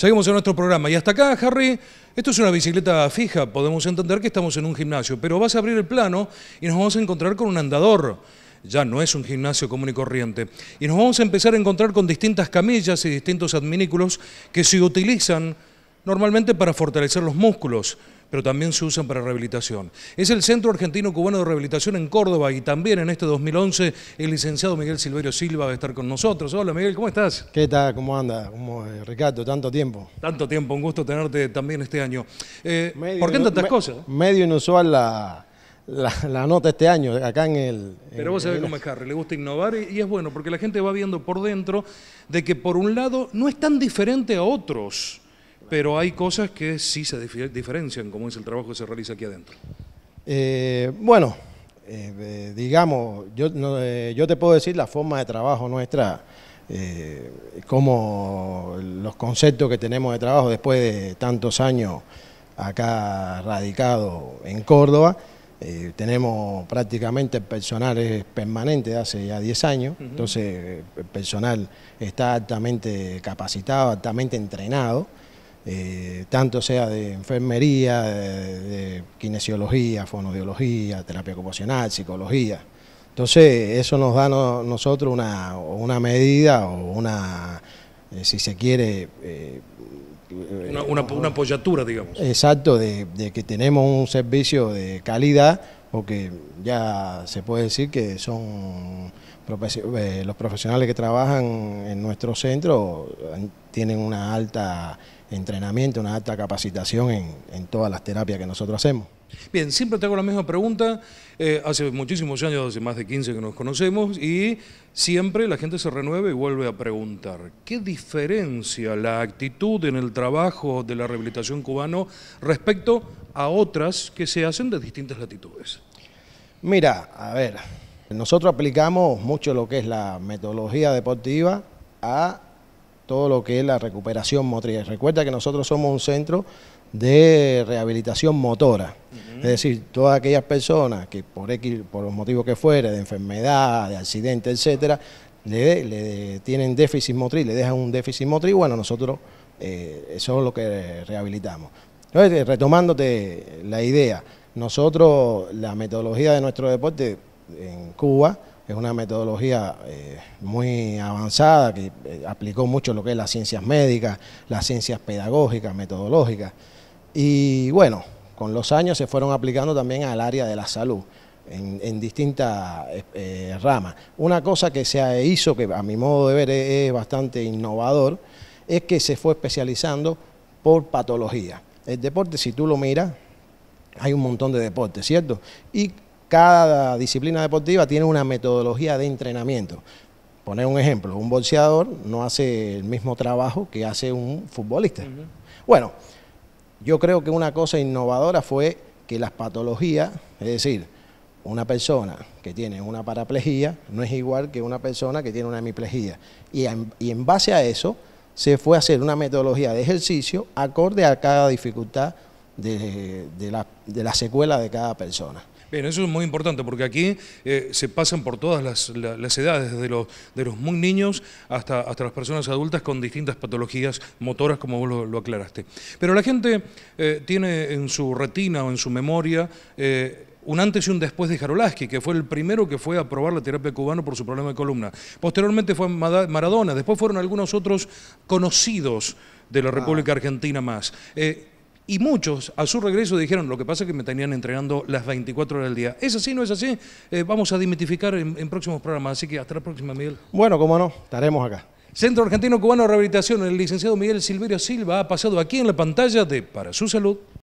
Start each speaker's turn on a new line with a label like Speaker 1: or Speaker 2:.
Speaker 1: Seguimos en nuestro programa. Y hasta acá, Harry, esto es una bicicleta fija. Podemos entender que estamos en un gimnasio, pero vas a abrir el plano y nos vamos a encontrar con un andador ya no es un gimnasio común y corriente. Y nos vamos a empezar a encontrar con distintas camillas y distintos adminículos que se utilizan normalmente para fortalecer los músculos pero también se usan para rehabilitación. Es el Centro Argentino Cubano de Rehabilitación en Córdoba y también en este 2011 el licenciado Miguel Silverio Silva va a estar con nosotros. Hola Miguel, ¿cómo estás? ¿Qué tal? ¿Cómo anda? ¿Cómo, eh, Tanto tiempo. Tanto tiempo, un gusto tenerte también este año. Eh, ¿Por qué tantas cosas? Medio
Speaker 2: inusual la... nota este año, acá en el... Pero vos sabés cómo
Speaker 1: es Harry, le gusta innovar y, es bueno, porque la gente va viendo por dentro de que por un lado no es tan diferente a otros pero hay cosas que sí se diferencian, como es el trabajo que se realiza aquí adentro.
Speaker 2: Eh, bueno, eh, digamos, eh, yo, te puedo decir la forma de trabajo nuestra, como los conceptos que tenemos de trabajo después de tantos años acá radicado en Córdoba. tenemos prácticamente personal permanente de hace ya 10 años, entonces el personal está altamente capacitado, altamente entrenado. Eh, tanto sea de enfermería, de, kinesiología, fonodiología, terapia ocupacional, psicología. Entonces, eso nos da a nosotros una, medida o una, eh, si se quiere... Eh,
Speaker 1: una, apoyatura, digamos.
Speaker 2: Exacto, de que tenemos un servicio de calidad porque ya se puede decir que son eh, los profesionales que trabajan en nuestro centro tienen una alta entrenamiento, una alta capacitación en, en todas las terapias que nosotros hacemos.
Speaker 1: Bien, siempre te hago la misma pregunta. Eh, hace muchísimos años, hace más de 15 que nos conocemos, y siempre la gente se renueva y vuelve a preguntar, ¿qué diferencia la actitud en el trabajo de la rehabilitación cubano respecto a otras que se hacen de distintas latitudes?
Speaker 2: Mira, a ver, nosotros aplicamos mucho lo que es la metodología deportiva a todo lo que es la recuperación motriz. Recuerda que nosotros somos un centro de rehabilitación motora. Es decir, todas aquellas personas que por X, por los motivos que fuera, de enfermedad, de accidente, etcétera, le, tienen déficit motriz, le dejan un déficit motriz, bueno, nosotros eh, eso es lo que rehabilitamos. Entonces, eh, retomándote la idea, nosotros, la metodología de nuestro deporte en Cuba es una metodología eh, muy avanzada que aplicó mucho lo que es las ciencias médicas, las ciencias pedagógicas, metodológicas. Y bueno, con los años se fueron aplicando también al área de la salud. En, distintas eh, eh, ramas. Una cosa que se hizo, que a mi modo de ver e-, es, bastante innovador, es que se fue especializando por patología. El deporte, si tú lo miras, hay un montón de deportes, ¿cierto? Y cada disciplina deportiva tiene una metodología de entrenamiento. Poner un ejemplo, un boxeador no hace el mismo trabajo que hace un futbolista. Bueno, yo creo que una cosa innovadora fue que las patologías, es decir, una persona que tiene una paraplejía no es igual que una persona que tiene una hemiplegia. Y en, base a eso se fue a hacer una metodología de ejercicio acorde a cada dificultad de la secuela de cada persona.
Speaker 1: Bien, eso es muy importante porque aquí eh, se pasan por todas las, edades, desde los, de los muy niños hasta, las personas adultas con distintas patologías motoras, como vos lo, aclaraste. Pero la gente eh, tiene en su retina o en su memoria eh, un antes y un después de Jarolaski, que fue el primero que fue a probar la terapia cubana por su problema de columna. Posteriormente fue Maradona, después fueron algunos otros conocidos de la ah. República Argentina más. Y muchos a su regreso dijeron, lo que pasa es que me tenían entrenando las 24 horas del día. ¿Es así, no es así? Eh, vamos a dimitificar en, en próximos programas, así que hasta la próxima, Miguel. Bueno, cómo no, estaremos acá. Centro Argentino Cubano de Rehabilitación, el licenciado Miguel Silverio Silva ha pasado aquí en la pantalla de Para su Salud.